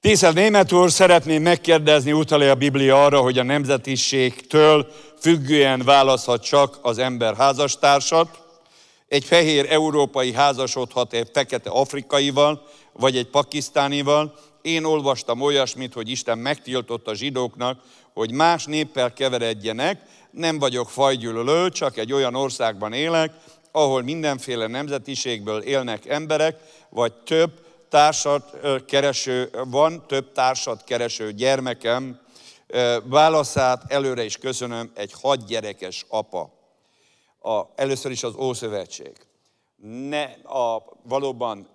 Tisza német úr, szeretném megkérdezni, utalja a Biblia arra, hogy a nemzetiségtől függően választhat csak az ember házastársat. Egy fehér európai házasodhat egy fekete afrikaival, vagy egy pakisztánival. Én olvastam olyasmit, hogy Isten megtiltotta a zsidóknak, hogy más néppel keveredjenek. Nem vagyok fajgyűlölő, csak egy olyan országban élek, ahol mindenféle nemzetiségből élnek emberek, vagy több, társat kereső, van több társat kereső gyermekem, válaszát előre is köszönöm, egy hat gyerekes apa. A, először is az Ószövetség. Ne, a, valóban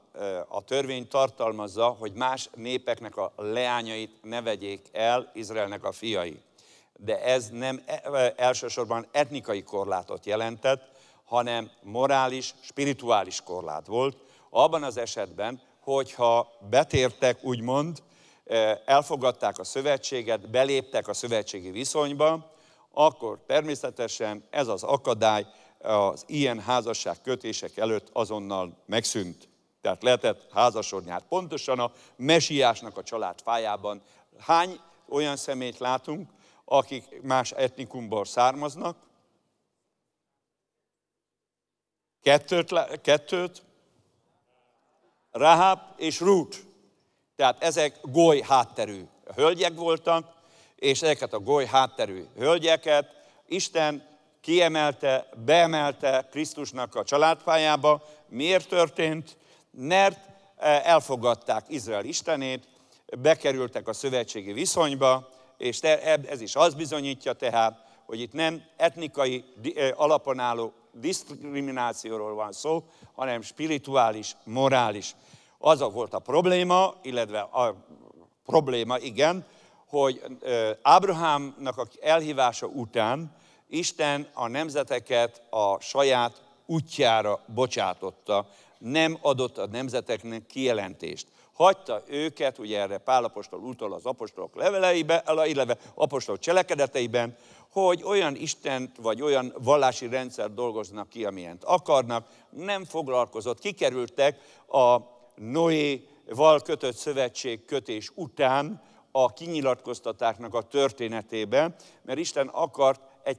a törvény tartalmazza, hogy más népeknek a leányait ne vegyék el Izraelnek a fiai. De ez nem e, elsősorban etnikai korlátot jelentett, hanem morális, spirituális korlát volt. Abban az esetben, hogyha betértek, úgymond, eh, elfogadták a szövetséget, beléptek a szövetségi viszonyba, akkor természetesen ez az akadály az ilyen házasság kötések előtt azonnal megszűnt. Tehát lehetett házasodni. Hát pontosan a mesiásnak a család fájában hány olyan szemét látunk, akik más etnikumból származnak? Kettőt, kettőt Rahab és Ruth. Tehát ezek goly hátterű hölgyek voltak, és ezeket a goly hátterű hölgyeket Isten kiemelte, beemelte Krisztusnak a családfájába. Miért történt? Mert eh, elfogadták Izrael Istenét, bekerültek a szövetségi viszonyba, és ez is azt bizonyítja tehát, hogy itt nem etnikai eh, alapon álló diszkriminációról van szó, hanem spirituális, morális. Az volt a probléma, illetve a probléma, igen, hogy Ábrahámnak a elhívása után Isten a nemzeteket a saját útjára bocsátotta, nem adott a nemzeteknek kijelentést hagyta őket, ugye erre Pálapostól utol az apostolok leveleibe, illetve apostolok cselekedeteiben, hogy olyan Istent vagy olyan vallási rendszer dolgoznak ki, amilyent akarnak, nem foglalkozott, kikerültek a val kötött szövetség kötés után a kinyilatkoztatáknak a történetében, mert Isten akart egy,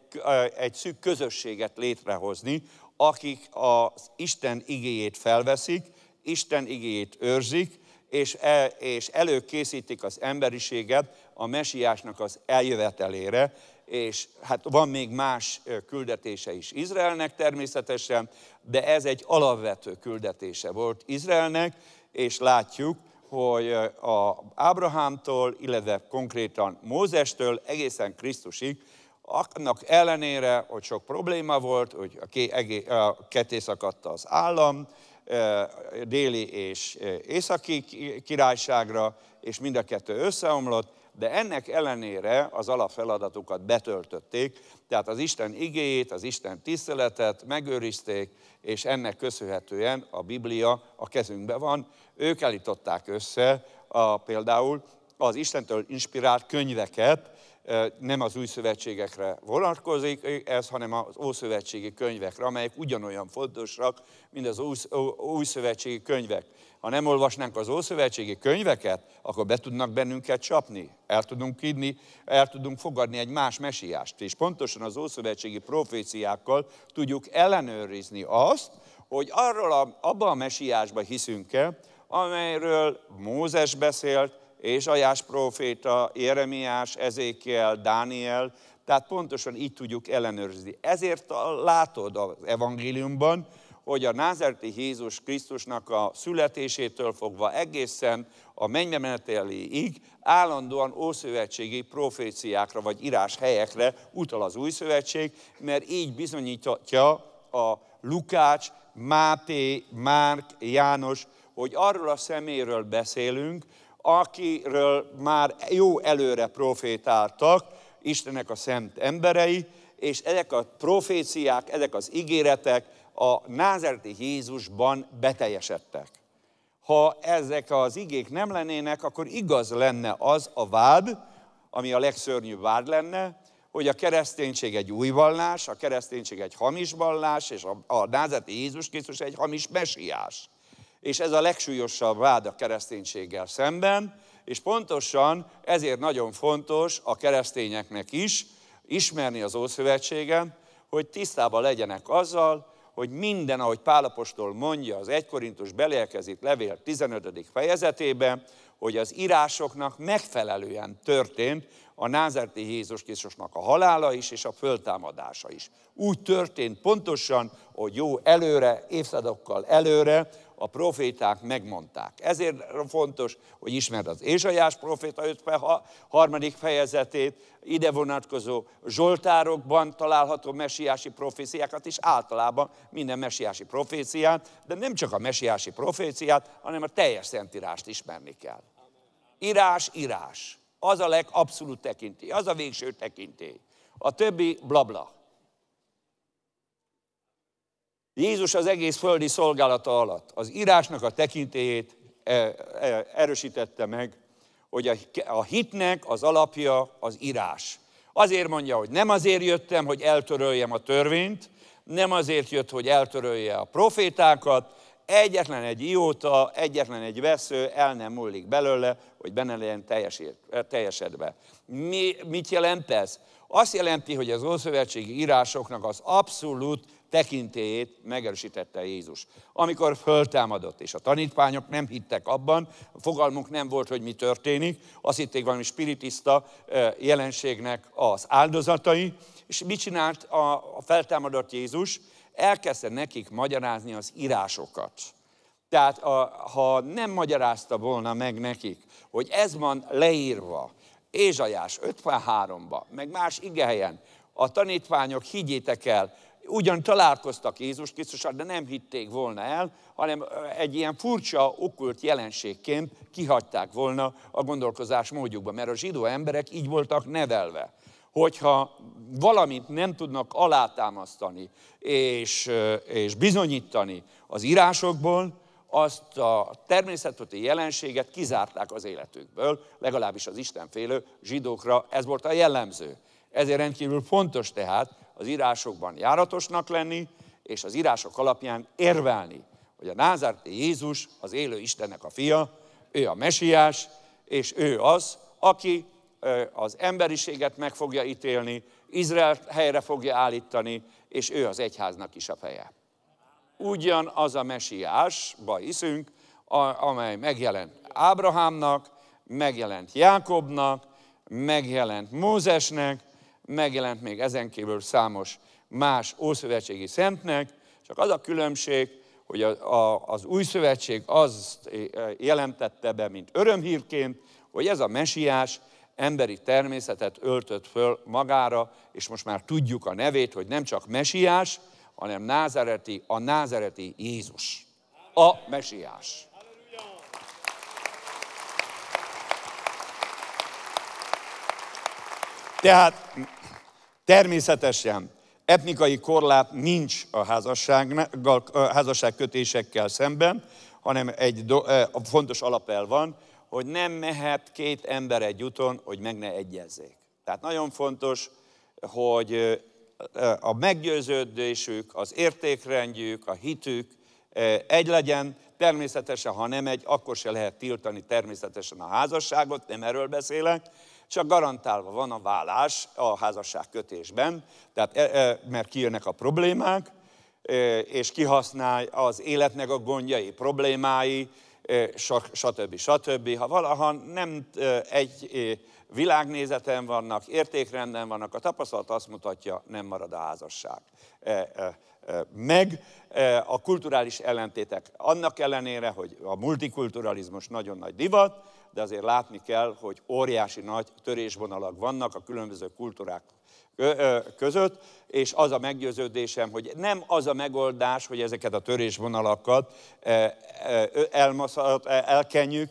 egy szűk közösséget létrehozni, akik az Isten igéjét felveszik, Isten igéjét őrzik, és, el, és előkészítik az emberiséget a mesiásnak az eljövetelére, és hát van még más küldetése is Izraelnek természetesen, de ez egy alapvető küldetése volt Izraelnek, és látjuk, hogy a Ábrahámtól, illetve konkrétan Mózestől egészen Krisztusig, annak ellenére, hogy sok probléma volt, hogy a ketté szakadta az állam, déli és északi királyságra, és mind a kettő összeomlott, de ennek ellenére az alapfeladatukat betöltötték, tehát az Isten igéjét, az Isten tiszteletet megőrizték, és ennek köszönhetően a Biblia a kezünkben van. Ők állították össze a, például az Istentől inspirált könyveket, nem az új szövetségekre vonatkozik ez, hanem az ószövetségi könyvekre, amelyek ugyanolyan fontosak, mint az új, szövetségi könyvek. Ha nem olvasnánk az ószövetségi könyveket, akkor be tudnak bennünket csapni, el tudunk kidni, el tudunk fogadni egy más mesiást. És pontosan az ószövetségi proféciákkal tudjuk ellenőrizni azt, hogy arról a, abban a mesiásba hiszünk-e, amelyről Mózes beszélt, és Ajás próféta, Jeremiás, Ezékiel, Dániel, tehát pontosan így tudjuk ellenőrizni. Ezért látod az evangéliumban, hogy a názerti Jézus Krisztusnak a születésétől fogva egészen a mennybemeneteléig állandóan ószövetségi proféciákra vagy írás helyekre utal az új szövetség, mert így bizonyítja a Lukács, Máté, Márk, János, hogy arról a szeméről beszélünk, akiről már jó előre profétáltak Istenek a szent emberei, és ezek a proféciák, ezek az ígéretek a názerti Jézusban beteljesedtek. Ha ezek az igék nem lennének, akkor igaz lenne az a vád, ami a legszörnyűbb vád lenne, hogy a kereszténység egy új vallás, a kereszténység egy hamis vallás, és a, a názerti Jézus Krisztus egy hamis mesiás és ez a legsúlyosabb vád a kereszténységgel szemben, és pontosan ezért nagyon fontos a keresztényeknek is ismerni az Ószövetségen, hogy tisztában legyenek azzal, hogy minden, ahogy Pálapostól mondja az 1 Korintus belélkezik levél 15. fejezetében, hogy az írásoknak megfelelően történt a názerti Jézus Krisztusnak a halála is, és a föltámadása is. Úgy történt pontosan, hogy jó előre, évszázadokkal előre, a proféták megmondták. Ezért fontos, hogy ismerd az Ézsajás proféta harmadik fejezetét, ide vonatkozó Zsoltárokban található mesiási proféciákat, és általában minden mesiási proféciát, de nem csak a mesiási proféciát, hanem a teljes szentírást ismerni kell. Írás, írás. Az a legabszolút tekintély, az a végső tekintély. A többi blabla. Bla. Jézus az egész földi szolgálata alatt az írásnak a tekintélyét e, e, erősítette meg, hogy a hitnek az alapja az írás. Azért mondja, hogy nem azért jöttem, hogy eltöröljem a törvényt, nem azért jött, hogy eltörölje a profétákat, egyetlen egy ióta, egyetlen egy vesző el nem múlik belőle, hogy benne legyen teljes, teljesedve. Mi, mit jelent ez? Azt jelenti, hogy az Ószövetségi írásoknak az abszolút tekintélyét megerősítette Jézus. Amikor föltámadott, és a tanítványok nem hittek abban, fogalmunk nem volt, hogy mi történik, azt hitték valami spiritista jelenségnek az áldozatai, és mit csinált a feltámadott Jézus? Elkezdte nekik magyarázni az írásokat. Tehát a, ha nem magyarázta volna meg nekik, hogy ez van leírva, Ézsajás 53-ba, meg más igehelyen, a tanítványok higgyétek el, ugyan találkoztak Jézus Krisztussal, de nem hitték volna el, hanem egy ilyen furcsa, okult jelenségként kihagyták volna a gondolkozás módjukba, mert a zsidó emberek így voltak nevelve hogyha valamit nem tudnak alátámasztani és, és bizonyítani az írásokból, azt a természeti jelenséget kizárták az életükből, legalábbis az istenfélő zsidókra ez volt a jellemző. Ezért rendkívül fontos tehát az írásokban járatosnak lenni, és az írások alapján érvelni, hogy a názárti Jézus az élő Istennek a fia, ő a mesiás, és ő az, aki az emberiséget meg fogja ítélni, Izrael helyre fogja állítani, és ő az egyháznak is a feje. Ugyan az a mesiásba hiszünk, amely megjelent Ábrahámnak, megjelent Jákobnak, megjelent Mózesnek, megjelent még ezen kívül számos más ószövetségi szentnek, csak az a különbség, hogy a, a, az új szövetség azt jelentette be, mint örömhírként, hogy ez a mesiás emberi természetet öltött föl magára, és most már tudjuk a nevét, hogy nem csak mesiás, hanem názereti, a názereti Jézus, a mesiás. Tehát természetesen etnikai korlát nincs a házassággal, házasságkötésekkel szemben, hanem egy do, fontos alapel van, hogy nem mehet két ember egy úton, hogy meg ne egyezzék. Tehát nagyon fontos, hogy a meggyőződésük, az értékrendjük, a hitük eh, egy legyen, természetesen, ha nem egy, akkor se lehet tiltani természetesen a házasságot, nem erről beszélek, csak garantálva van a vállás a házasság kötésben, tehát, eh, eh, mert kijönnek a problémák, és kihasználja az életnek a gondjai, problémái, stb. stb. Ha valaha nem egy világnézeten vannak, értékrenden vannak, a tapasztalat azt mutatja, nem marad a házasság. Meg a kulturális ellentétek annak ellenére, hogy a multikulturalizmus nagyon nagy divat, de azért látni kell, hogy óriási nagy törésvonalak vannak a különböző kultúrák között, és az a meggyőződésem, hogy nem az a megoldás, hogy ezeket a törésvonalakat elkenjük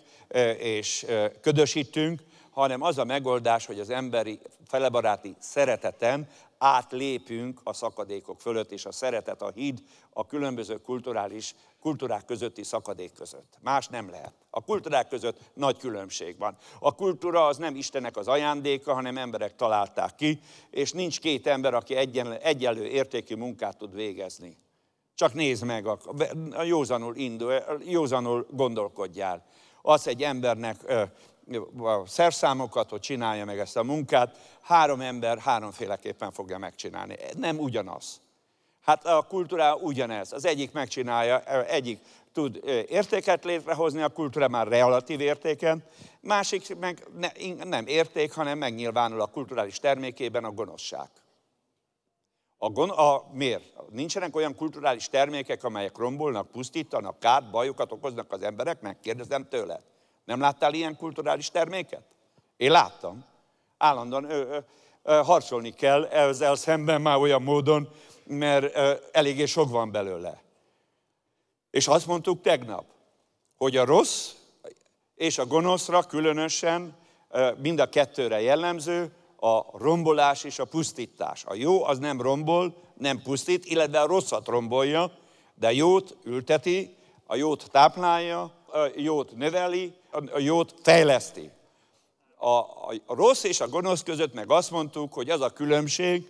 és ködösítünk, hanem az a megoldás, hogy az emberi felebaráti szeretetem átlépünk a szakadékok fölött, és a szeretet a híd a különböző kulturális, kultúrák közötti szakadék között. Más nem lehet. A kultúrák között nagy különbség van. A kultúra az nem Istenek az ajándéka, hanem emberek találták ki, és nincs két ember, aki egyenlő, egyenlő értékű munkát tud végezni. Csak nézd meg, a, a józanul, indul, józanul gondolkodjál. Az egy embernek a szerszámokat, hogy csinálja meg ezt a munkát, három ember háromféleképpen fogja megcsinálni. Nem ugyanaz. Hát a kultúra ugyanez. Az egyik megcsinálja, egyik tud értéket létrehozni, a kultúra már relatív értéken, másik meg ne, nem érték, hanem megnyilvánul a kulturális termékében a gonoszság. A gon, a, miért? Nincsenek olyan kulturális termékek, amelyek rombolnak, pusztítanak, kárt, bajokat okoznak az embereknek? Kérdezem tőled. Nem láttál ilyen kulturális terméket? Én láttam. Állandóan ö, ö, ö, harcolni kell ezzel szemben már olyan módon, mert ö, eléggé sok van belőle. És azt mondtuk tegnap, hogy a rossz és a gonoszra különösen mind a kettőre jellemző, a rombolás és a pusztítás. A jó az nem rombol, nem pusztít, illetve a rosszat rombolja, de jót ülteti, a jót táplálja, a jót növeli, a jót fejleszti. A, a, a rossz és a gonosz között meg azt mondtuk, hogy az a különbség,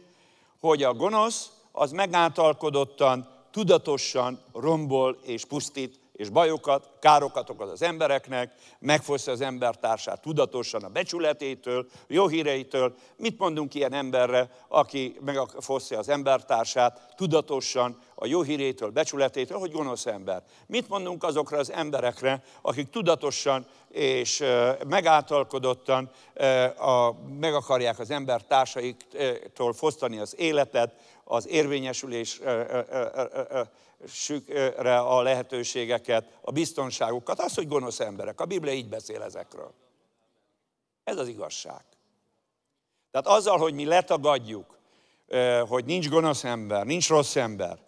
hogy a gonosz az megáltalkodottan, tudatosan rombol és pusztít és bajokat, károkat okoz az embereknek, megfosztja az embertársát tudatosan a becsületétől, jó híreitől. Mit mondunk ilyen emberre, aki megfosztja az embertársát tudatosan a jó hírétől, becsületétől, hogy gonosz ember? Mit mondunk azokra az emberekre, akik tudatosan és megáltalkodottan meg akarják az embertársaiktól fosztani az életet, az érvényesülésre a lehetőségeket, a biztonságukat, az, hogy gonosz emberek. A Biblia így beszél ezekről. Ez az igazság. Tehát azzal, hogy mi letagadjuk, hogy nincs gonosz ember, nincs rossz ember,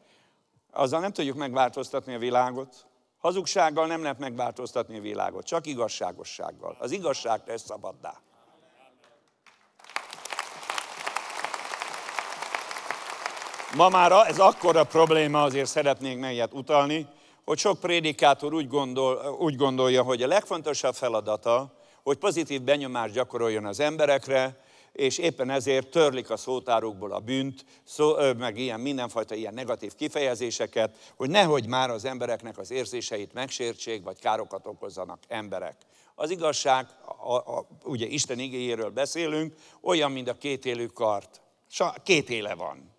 azzal nem tudjuk megváltoztatni a világot, hazugsággal nem lehet megváltoztatni a világot, csak igazságossággal. Az igazság tesz szabaddá. Ma már ez akkora probléma, azért szeretnénk melyet utalni, hogy sok prédikátor úgy, gondol, úgy gondolja, hogy a legfontosabb feladata, hogy pozitív benyomást gyakoroljon az emberekre, és éppen ezért törlik a szótárukból a bűnt, szó, meg ilyen mindenfajta ilyen negatív kifejezéseket, hogy nehogy már az embereknek az érzéseit megsértsék, vagy károkat okozzanak emberek. Az igazság, a, a, ugye Isten igényéről beszélünk, olyan, mint a kétélű kart. két éle van.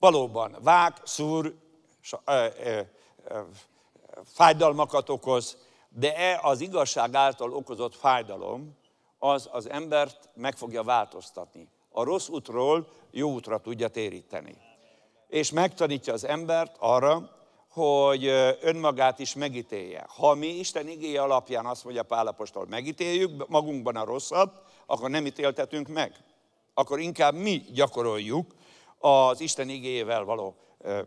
Valóban vág, szúr, fájdalmakat okoz, de e az igazság által okozott fájdalom, az az embert meg fogja változtatni. A rossz útról jó útra tudja téríteni. És megtanítja az embert arra, hogy önmagát is megítélje. Ha mi Isten igéje alapján azt mondja Pálapostól, megítéljük magunkban a rosszat, akkor nem ítéltetünk meg. Akkor inkább mi gyakoroljuk az Isten igéjével való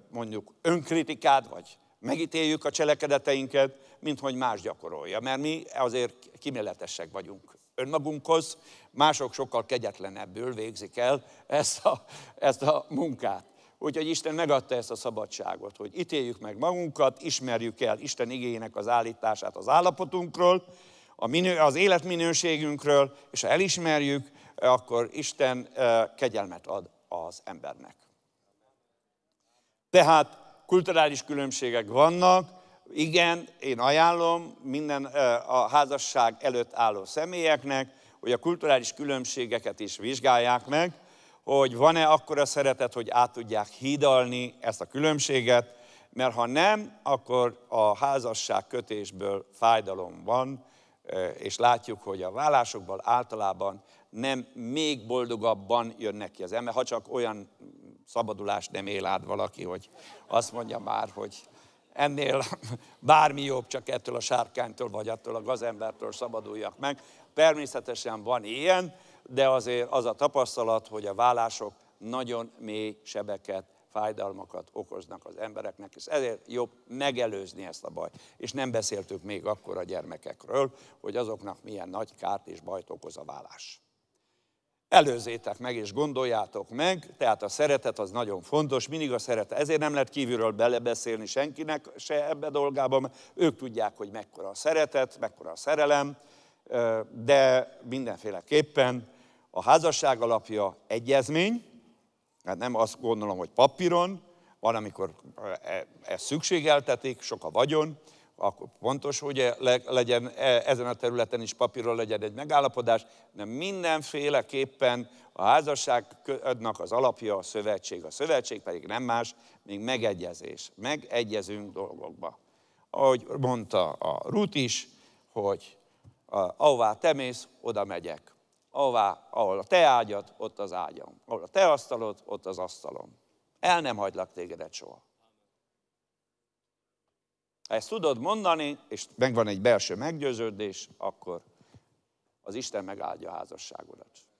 mondjuk önkritikát, vagy megítéljük a cselekedeteinket, mint hogy más gyakorolja. Mert mi azért kiméletesek vagyunk önmagunkhoz, mások sokkal kegyetlenebbül végzik el ezt a, ezt a munkát. Úgyhogy Isten megadta ezt a szabadságot, hogy ítéljük meg magunkat, ismerjük el Isten igényének az állítását az állapotunkról, a minő, az életminőségünkről, és ha elismerjük, akkor Isten kegyelmet ad az embernek. Tehát kulturális különbségek vannak, igen, én ajánlom minden a házasság előtt álló személyeknek, hogy a kulturális különbségeket is vizsgálják meg, hogy van-e akkora szeretet, hogy át tudják hidalni ezt a különbséget, mert ha nem, akkor a házasság kötésből fájdalom van, és látjuk, hogy a vállásokból általában nem még boldogabban jön neki az ember, ha csak olyan szabadulást nem él át valaki, hogy azt mondja már, hogy ennél bármi jobb, csak ettől a sárkánytól, vagy attól a gazembertől szabaduljak meg. Természetesen van ilyen, de azért az a tapasztalat, hogy a vállások nagyon mély sebeket, fájdalmakat okoznak az embereknek, és ezért jobb megelőzni ezt a bajt. És nem beszéltük még akkor a gyermekekről, hogy azoknak milyen nagy kárt és bajt okoz a vállás előzétek meg és gondoljátok meg, tehát a szeretet az nagyon fontos, mindig a szeretet. Ezért nem lehet kívülről belebeszélni senkinek se ebbe dolgában, ők tudják, hogy mekkora a szeretet, mekkora a szerelem, de mindenféleképpen a házasság alapja egyezmény, mert hát nem azt gondolom, hogy papíron, van, amikor e, ezt szükségeltetik, sok a vagyon, pontos, hogy e, legyen e, ezen a területen is papíron legyen egy megállapodás, de mindenféleképpen a házasságnak az alapja a szövetség. A szövetség pedig nem más, még megegyezés. Megegyezünk dolgokba. Ahogy mondta a Rut is, hogy ahová te mész, oda megyek. Ahová, ahol a te ágyad, ott az ágyam. Ahol a te asztalod, ott az asztalom. El nem hagylak tégedet soha. Ha ezt tudod mondani, és megvan egy belső meggyőződés, akkor az Isten megáldja a házasságodat.